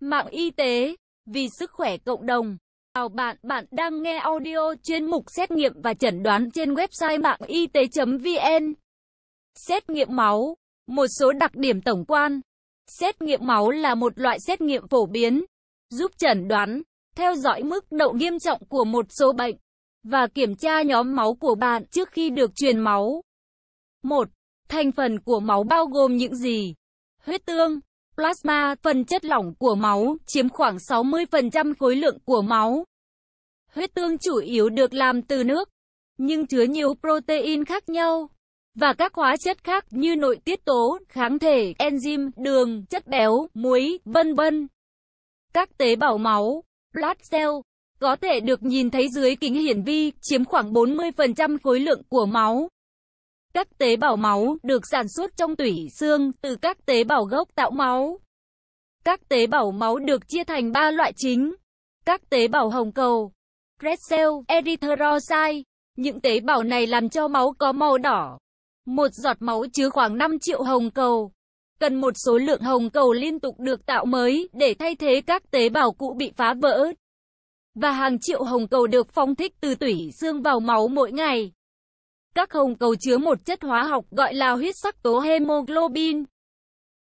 mạng y tế, vì sức khỏe cộng đồng. Chào bạn, bạn đang nghe audio chuyên mục xét nghiệm và chẩn đoán trên website mạng y tế.vn. Xét nghiệm máu, một số đặc điểm tổng quan. Xét nghiệm máu là một loại xét nghiệm phổ biến, giúp chẩn đoán, theo dõi mức độ nghiêm trọng của một số bệnh và kiểm tra nhóm máu của bạn trước khi được truyền máu. 1. Thành phần của máu bao gồm những gì? Huyết tương, plasma, phần chất lỏng của máu, chiếm khoảng 60% khối lượng của máu. Huyết tương chủ yếu được làm từ nước, nhưng chứa nhiều protein khác nhau và các hóa chất khác như nội tiết tố, kháng thể, enzyme, đường, chất béo, muối, vân vân. Các tế bào máu, blood cell, có thể được nhìn thấy dưới kính hiển vi, chiếm khoảng 40% khối lượng của máu. Các tế bào máu được sản xuất trong tủy xương từ các tế bào gốc tạo máu. Các tế bào máu được chia thành 3 loại chính. Các tế bào hồng cầu, red cell, erythrocyte. Những tế bào này làm cho máu có màu đỏ. Một giọt máu chứa khoảng 5 triệu hồng cầu. Cần một số lượng hồng cầu liên tục được tạo mới để thay thế các tế bào cũ bị phá vỡ. Và hàng triệu hồng cầu được phong thích từ tủy xương vào máu mỗi ngày. Các hồng cầu chứa một chất hóa học gọi là huyết sắc tố hemoglobin.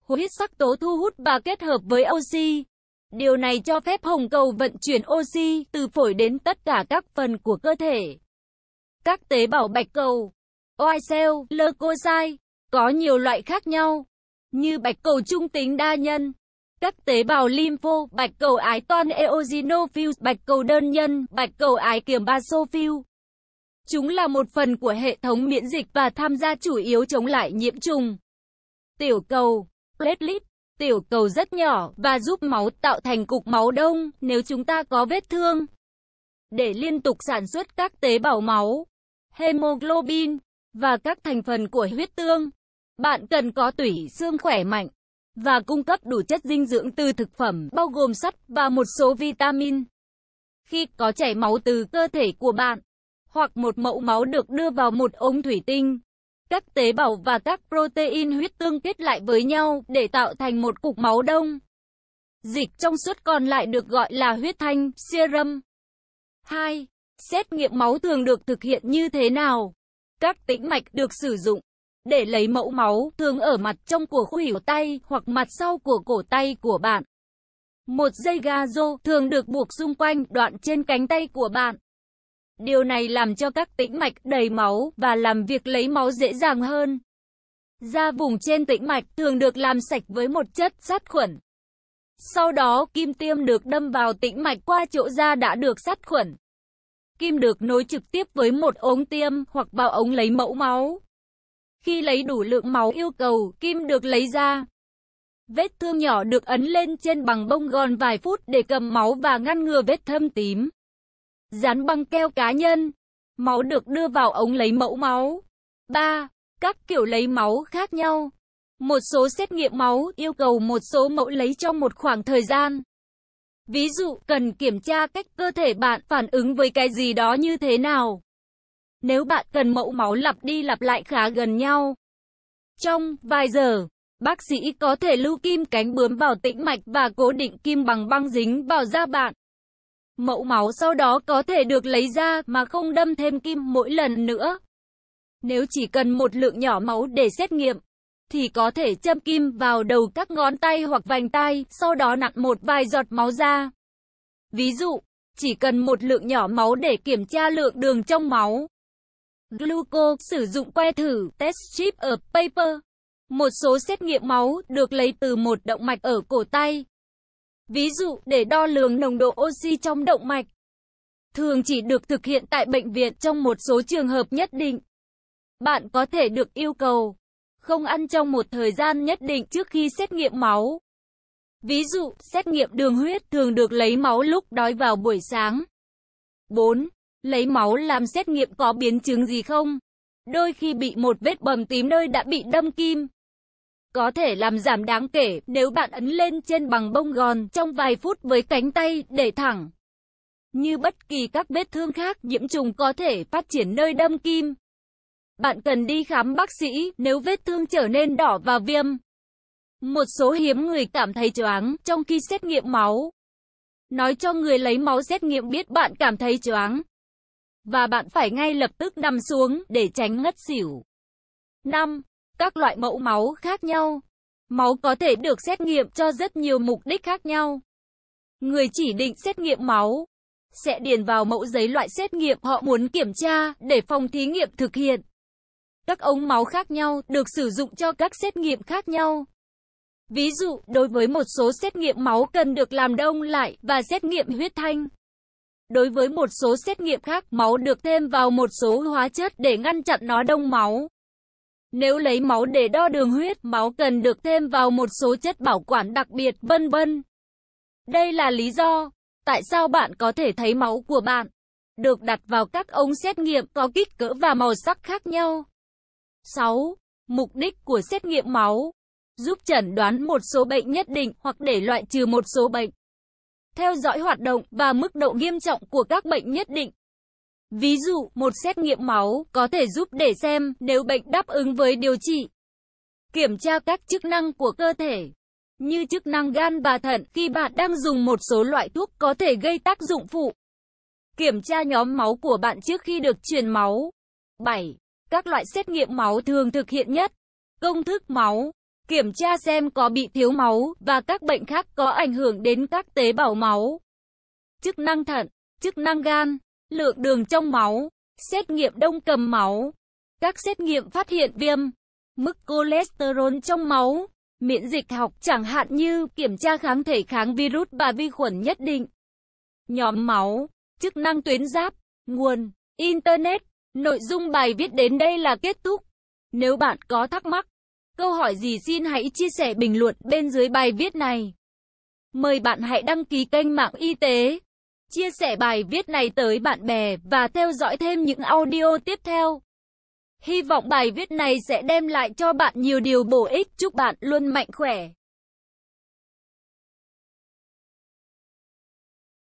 Huyết sắc tố thu hút và kết hợp với oxy. Điều này cho phép hồng cầu vận chuyển oxy từ phổi đến tất cả các phần của cơ thể. Các tế bào bạch cầu, oai cell, leukocyte, có nhiều loại khác nhau, như bạch cầu trung tính đa nhân, các tế bào lympho, bạch cầu ái toan eosinophil, bạch cầu đơn nhân, bạch cầu ái kiềm basophil. Chúng là một phần của hệ thống miễn dịch và tham gia chủ yếu chống lại nhiễm trùng. Tiểu cầu, platelet, tiểu cầu rất nhỏ và giúp máu tạo thành cục máu đông nếu chúng ta có vết thương. Để liên tục sản xuất các tế bào máu, hemoglobin và các thành phần của huyết tương, bạn cần có tủy xương khỏe mạnh và cung cấp đủ chất dinh dưỡng từ thực phẩm bao gồm sắt và một số vitamin. Khi có chảy máu từ cơ thể của bạn, hoặc một mẫu máu được đưa vào một ống thủy tinh. Các tế bào và các protein huyết tương kết lại với nhau để tạo thành một cục máu đông. Dịch trong suốt còn lại được gọi là huyết thanh, serum. 2. Xét nghiệm máu thường được thực hiện như thế nào? Các tĩnh mạch được sử dụng để lấy mẫu máu thường ở mặt trong của khuỷu tay hoặc mặt sau của cổ tay của bạn. Một dây gazo thường được buộc xung quanh đoạn trên cánh tay của bạn. Điều này làm cho các tĩnh mạch đầy máu và làm việc lấy máu dễ dàng hơn. Da vùng trên tĩnh mạch thường được làm sạch với một chất sát khuẩn. Sau đó, kim tiêm được đâm vào tĩnh mạch qua chỗ da đã được sát khuẩn. Kim được nối trực tiếp với một ống tiêm hoặc bao ống lấy mẫu máu. Khi lấy đủ lượng máu yêu cầu, kim được lấy ra. Vết thương nhỏ được ấn lên trên bằng bông gòn vài phút để cầm máu và ngăn ngừa vết thâm tím dán băng keo cá nhân. Máu được đưa vào ống lấy mẫu máu. 3. Các kiểu lấy máu khác nhau. Một số xét nghiệm máu yêu cầu một số mẫu lấy trong một khoảng thời gian. Ví dụ, cần kiểm tra cách cơ thể bạn phản ứng với cái gì đó như thế nào. Nếu bạn cần mẫu máu lặp đi lặp lại khá gần nhau. Trong vài giờ, bác sĩ có thể lưu kim cánh bướm vào tĩnh mạch và cố định kim bằng băng dính vào da bạn. Mẫu máu sau đó có thể được lấy ra mà không đâm thêm kim mỗi lần nữa. Nếu chỉ cần một lượng nhỏ máu để xét nghiệm, thì có thể châm kim vào đầu các ngón tay hoặc vành tay, sau đó nặn một vài giọt máu ra. Ví dụ, chỉ cần một lượng nhỏ máu để kiểm tra lượng đường trong máu. Gluco sử dụng que thử test strip ở paper. Một số xét nghiệm máu được lấy từ một động mạch ở cổ tay. Ví dụ, để đo lường nồng độ oxy trong động mạch, thường chỉ được thực hiện tại bệnh viện trong một số trường hợp nhất định. Bạn có thể được yêu cầu không ăn trong một thời gian nhất định trước khi xét nghiệm máu. Ví dụ, xét nghiệm đường huyết thường được lấy máu lúc đói vào buổi sáng. 4. Lấy máu làm xét nghiệm có biến chứng gì không? Đôi khi bị một vết bầm tím nơi đã bị đâm kim, có thể làm giảm đáng kể nếu bạn ấn lên trên bằng bông gòn trong vài phút với cánh tay để thẳng. Như bất kỳ các vết thương khác, nhiễm trùng có thể phát triển nơi đâm kim. Bạn cần đi khám bác sĩ nếu vết thương trở nên đỏ và viêm. Một số hiếm người cảm thấy choáng trong khi xét nghiệm máu. Nói cho người lấy máu xét nghiệm biết bạn cảm thấy choáng và bạn phải ngay lập tức nằm xuống để tránh ngất xỉu. 5 các loại mẫu máu khác nhau. Máu có thể được xét nghiệm cho rất nhiều mục đích khác nhau. Người chỉ định xét nghiệm máu sẽ điền vào mẫu giấy loại xét nghiệm họ muốn kiểm tra để phòng thí nghiệm thực hiện. Các ống máu khác nhau được sử dụng cho các xét nghiệm khác nhau. Ví dụ, đối với một số xét nghiệm máu cần được làm đông lại và xét nghiệm huyết thanh. Đối với một số xét nghiệm khác, máu được thêm vào một số hóa chất để ngăn chặn nó đông máu. Nếu lấy máu để đo đường huyết, máu cần được thêm vào một số chất bảo quản đặc biệt, vân vân. Đây là lý do tại sao bạn có thể thấy máu của bạn được đặt vào các ống xét nghiệm có kích cỡ và màu sắc khác nhau. 6. Mục đích của xét nghiệm máu giúp chẩn đoán một số bệnh nhất định hoặc để loại trừ một số bệnh. Theo dõi hoạt động và mức độ nghiêm trọng của các bệnh nhất định. Ví dụ, một xét nghiệm máu có thể giúp để xem nếu bệnh đáp ứng với điều trị. Kiểm tra các chức năng của cơ thể như chức năng gan và thận khi bạn đang dùng một số loại thuốc có thể gây tác dụng phụ. Kiểm tra nhóm máu của bạn trước khi được truyền máu. 7. Các loại xét nghiệm máu thường thực hiện nhất. Công thức máu. Kiểm tra xem có bị thiếu máu và các bệnh khác có ảnh hưởng đến các tế bào máu. Chức năng thận, chức năng gan, lượng đường trong máu, xét nghiệm đông cầm máu, các xét nghiệm phát hiện viêm, mức cholesterol trong máu, miễn dịch học chẳng hạn như kiểm tra kháng thể kháng virus và vi khuẩn nhất định. Nhóm máu, chức năng tuyến giáp, nguồn, Internet, nội dung bài viết đến đây là kết thúc. Nếu bạn có thắc mắc, câu hỏi gì xin hãy chia sẻ bình luận bên dưới bài viết này. Mời bạn hãy đăng ký kênh mạng y tế chia sẻ bài viết này tới bạn bè và theo dõi thêm những audio tiếp theo. Hy vọng bài viết này sẽ đem lại cho bạn nhiều điều bổ ích. Chúc bạn luôn mạnh khỏe.